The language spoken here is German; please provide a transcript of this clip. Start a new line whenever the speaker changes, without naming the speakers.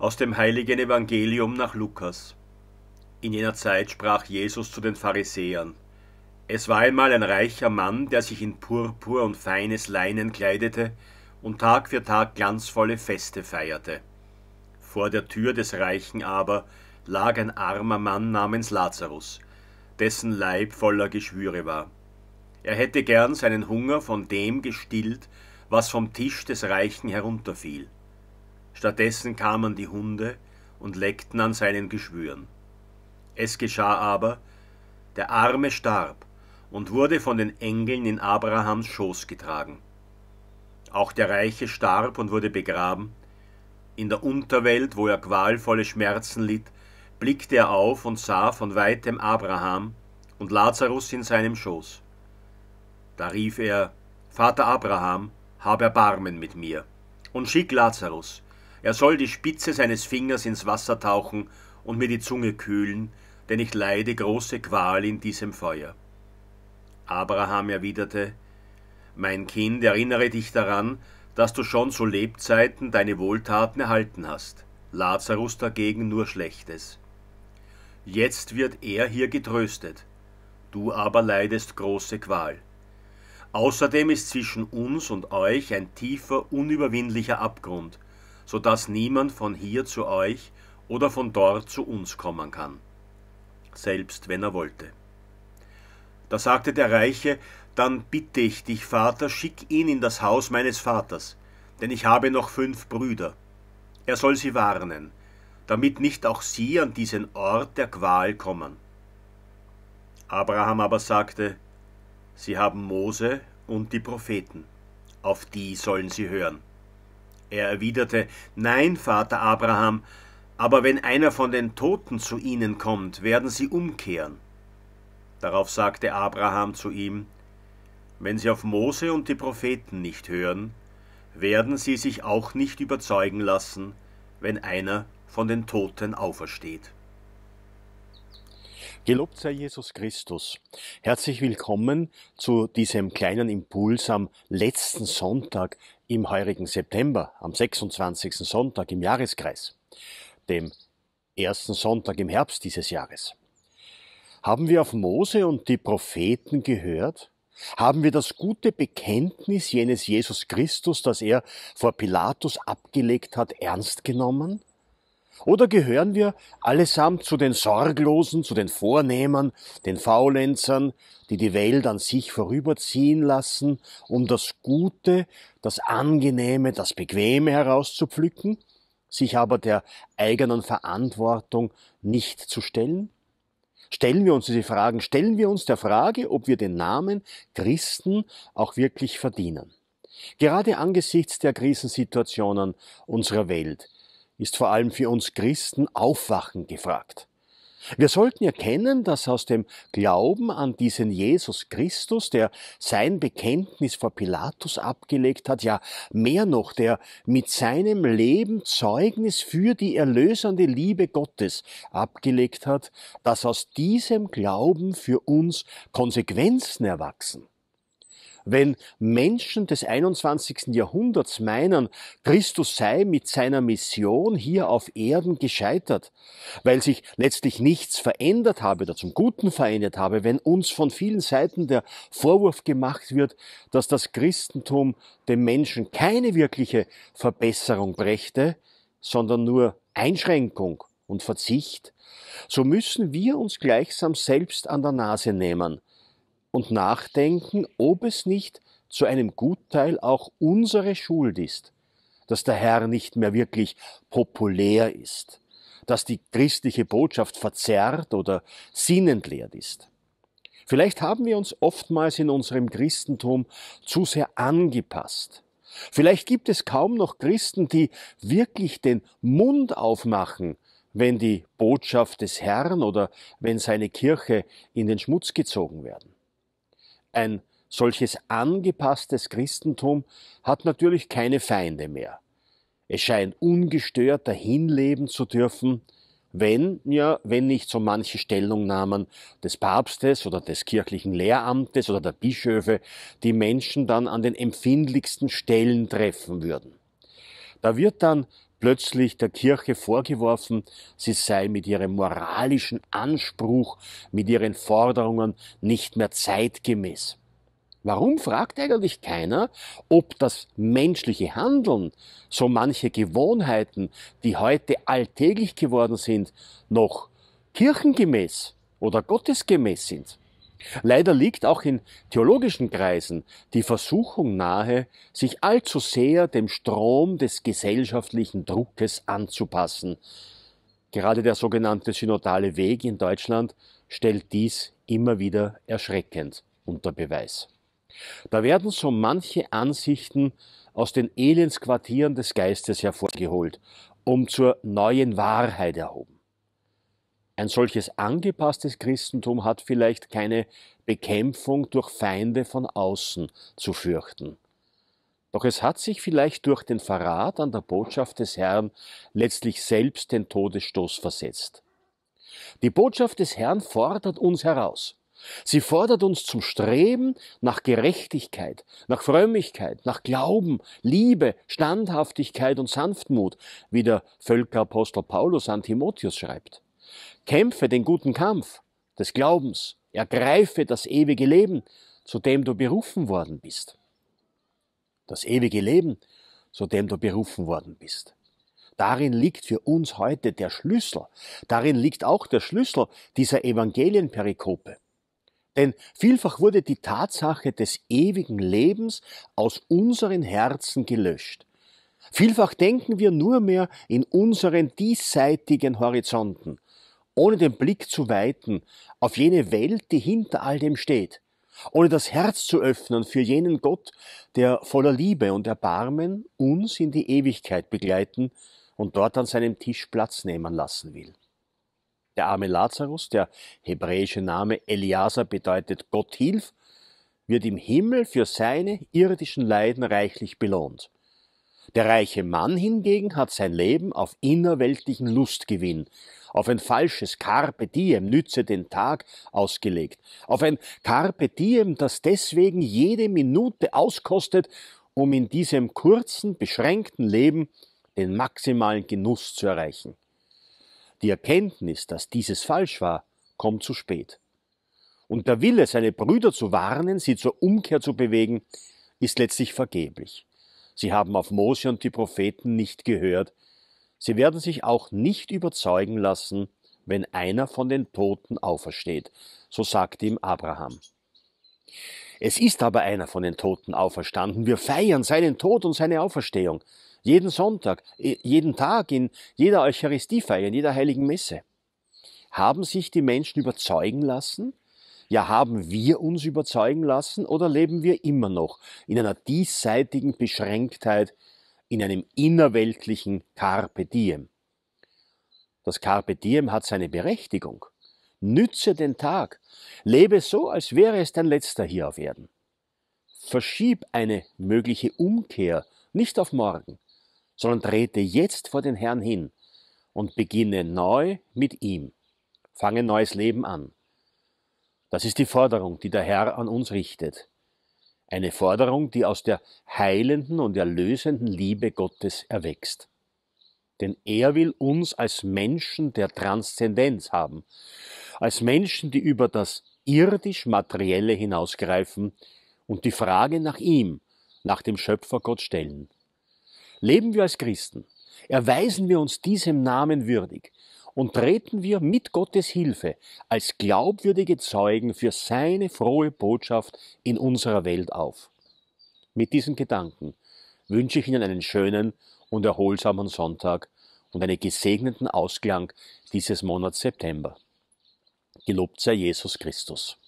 Aus dem heiligen Evangelium nach Lukas. In jener Zeit sprach Jesus zu den Pharisäern. Es war einmal ein reicher Mann, der sich in Purpur und feines Leinen kleidete und Tag für Tag glanzvolle Feste feierte. Vor der Tür des Reichen aber lag ein armer Mann namens Lazarus, dessen Leib voller Geschwüre war. Er hätte gern seinen Hunger von dem gestillt, was vom Tisch des Reichen herunterfiel. Stattdessen kamen die Hunde und leckten an seinen Geschwüren. Es geschah aber, der Arme starb und wurde von den Engeln in Abrahams Schoß getragen. Auch der Reiche starb und wurde begraben. In der Unterwelt, wo er qualvolle Schmerzen litt, blickte er auf und sah von weitem Abraham und Lazarus in seinem Schoß. Da rief er, Vater Abraham, hab Erbarmen mit mir und schick Lazarus, er soll die Spitze seines Fingers ins Wasser tauchen und mir die Zunge kühlen, denn ich leide große Qual in diesem Feuer. Abraham erwiderte, Mein Kind, erinnere dich daran, dass du schon zu Lebzeiten deine Wohltaten erhalten hast, Lazarus dagegen nur Schlechtes. Jetzt wird er hier getröstet, du aber leidest große Qual. Außerdem ist zwischen uns und euch ein tiefer, unüberwindlicher Abgrund, so dass niemand von hier zu euch oder von dort zu uns kommen kann, selbst wenn er wollte. Da sagte der Reiche, dann bitte ich dich, Vater, schick ihn in das Haus meines Vaters, denn ich habe noch fünf Brüder. Er soll sie warnen, damit nicht auch sie an diesen Ort der Qual kommen. Abraham aber sagte, Sie haben Mose und die Propheten, auf die sollen sie hören. Er erwiderte, Nein, Vater Abraham, aber wenn einer von den Toten zu ihnen kommt, werden sie umkehren. Darauf sagte Abraham zu ihm, Wenn sie auf Mose und die Propheten nicht hören, werden sie sich auch nicht überzeugen lassen, wenn einer von den Toten aufersteht. Gelobt sei Jesus Christus. Herzlich willkommen zu diesem kleinen Impuls am letzten Sonntag im heurigen September, am 26. Sonntag im Jahreskreis, dem ersten Sonntag im Herbst dieses Jahres. Haben wir auf Mose und die Propheten gehört? Haben wir das gute Bekenntnis jenes Jesus Christus, das er vor Pilatus abgelegt hat, ernst genommen? Oder gehören wir allesamt zu den Sorglosen, zu den Vornehmern, den Faulenzern, die die Welt an sich vorüberziehen lassen, um das Gute, das Angenehme, das Bequeme herauszupflücken, sich aber der eigenen Verantwortung nicht zu stellen? Stellen wir uns diese Fragen, stellen wir uns der Frage, ob wir den Namen Christen auch wirklich verdienen. Gerade angesichts der Krisensituationen unserer Welt ist vor allem für uns Christen Aufwachen gefragt. Wir sollten erkennen, dass aus dem Glauben an diesen Jesus Christus, der sein Bekenntnis vor Pilatus abgelegt hat, ja mehr noch, der mit seinem Leben Zeugnis für die erlösende Liebe Gottes abgelegt hat, dass aus diesem Glauben für uns Konsequenzen erwachsen. Wenn Menschen des 21. Jahrhunderts meinen, Christus sei mit seiner Mission hier auf Erden gescheitert, weil sich letztlich nichts verändert habe oder zum Guten verändert habe, wenn uns von vielen Seiten der Vorwurf gemacht wird, dass das Christentum dem Menschen keine wirkliche Verbesserung brächte, sondern nur Einschränkung und Verzicht, so müssen wir uns gleichsam selbst an der Nase nehmen und nachdenken, ob es nicht zu einem Gutteil auch unsere Schuld ist, dass der Herr nicht mehr wirklich populär ist, dass die christliche Botschaft verzerrt oder sinnentleert ist. Vielleicht haben wir uns oftmals in unserem Christentum zu sehr angepasst. Vielleicht gibt es kaum noch Christen, die wirklich den Mund aufmachen, wenn die Botschaft des Herrn oder wenn seine Kirche in den Schmutz gezogen werden. Ein solches angepasstes Christentum hat natürlich keine Feinde mehr. Es scheint ungestört dahinleben zu dürfen, wenn, ja, wenn nicht so manche Stellungnahmen des Papstes oder des kirchlichen Lehramtes oder der Bischöfe die Menschen dann an den empfindlichsten Stellen treffen würden. Da wird dann plötzlich der Kirche vorgeworfen, sie sei mit ihrem moralischen Anspruch, mit ihren Forderungen nicht mehr zeitgemäß. Warum fragt eigentlich keiner, ob das menschliche Handeln, so manche Gewohnheiten, die heute alltäglich geworden sind, noch kirchengemäß oder gottesgemäß sind? Leider liegt auch in theologischen Kreisen die Versuchung nahe, sich allzu sehr dem Strom des gesellschaftlichen Druckes anzupassen. Gerade der sogenannte synodale Weg in Deutschland stellt dies immer wieder erschreckend unter Beweis. Da werden so manche Ansichten aus den Elendsquartieren des Geistes hervorgeholt, um zur neuen Wahrheit erhoben. Ein solches angepasstes Christentum hat vielleicht keine Bekämpfung durch Feinde von außen zu fürchten. Doch es hat sich vielleicht durch den Verrat an der Botschaft des Herrn letztlich selbst den Todesstoß versetzt. Die Botschaft des Herrn fordert uns heraus. Sie fordert uns zum Streben nach Gerechtigkeit, nach Frömmigkeit, nach Glauben, Liebe, Standhaftigkeit und Sanftmut, wie der Völkerapostel Paulus an Timotheus schreibt. Kämpfe den guten Kampf des Glaubens, ergreife das ewige Leben, zu dem du berufen worden bist. Das ewige Leben, zu dem du berufen worden bist. Darin liegt für uns heute der Schlüssel. Darin liegt auch der Schlüssel dieser Evangelienperikope. Denn vielfach wurde die Tatsache des ewigen Lebens aus unseren Herzen gelöscht. Vielfach denken wir nur mehr in unseren diesseitigen Horizonten, ohne den Blick zu weiten auf jene Welt, die hinter all dem steht, ohne das Herz zu öffnen für jenen Gott, der voller Liebe und Erbarmen uns in die Ewigkeit begleiten und dort an seinem Tisch Platz nehmen lassen will. Der arme Lazarus, der hebräische Name Eliasa bedeutet Gott hilf, wird im Himmel für seine irdischen Leiden reichlich belohnt. Der reiche Mann hingegen hat sein Leben auf innerweltlichen Lustgewinn, auf ein falsches Carpe diem, nütze den Tag, ausgelegt, auf ein Carpe diem, das deswegen jede Minute auskostet, um in diesem kurzen, beschränkten Leben den maximalen Genuss zu erreichen. Die Erkenntnis, dass dieses falsch war, kommt zu spät. Und der Wille, seine Brüder zu warnen, sie zur Umkehr zu bewegen, ist letztlich vergeblich. Sie haben auf Mose und die Propheten nicht gehört. Sie werden sich auch nicht überzeugen lassen, wenn einer von den Toten aufersteht, so sagt ihm Abraham. Es ist aber einer von den Toten auferstanden. Wir feiern seinen Tod und seine Auferstehung. Jeden Sonntag, äh, jeden Tag, in jeder Eucharistiefeier, in jeder heiligen Messe. Haben sich die Menschen überzeugen lassen, ja, haben wir uns überzeugen lassen oder leben wir immer noch in einer diesseitigen Beschränktheit, in einem innerweltlichen Carpe Diem? Das Carpe Diem hat seine Berechtigung. Nütze den Tag. Lebe so, als wäre es dein letzter hier auf Erden. Verschieb eine mögliche Umkehr nicht auf morgen, sondern trete jetzt vor den Herrn hin und beginne neu mit ihm. Fange neues Leben an. Das ist die Forderung, die der Herr an uns richtet. Eine Forderung, die aus der heilenden und erlösenden Liebe Gottes erwächst. Denn er will uns als Menschen der Transzendenz haben, als Menschen, die über das irdisch-materielle hinausgreifen und die Frage nach ihm, nach dem Schöpfer Gott stellen. Leben wir als Christen, erweisen wir uns diesem Namen würdig und treten wir mit Gottes Hilfe als glaubwürdige Zeugen für seine frohe Botschaft in unserer Welt auf. Mit diesen Gedanken wünsche ich Ihnen einen schönen und erholsamen Sonntag und einen gesegneten Ausklang dieses Monats September. Gelobt sei Jesus Christus.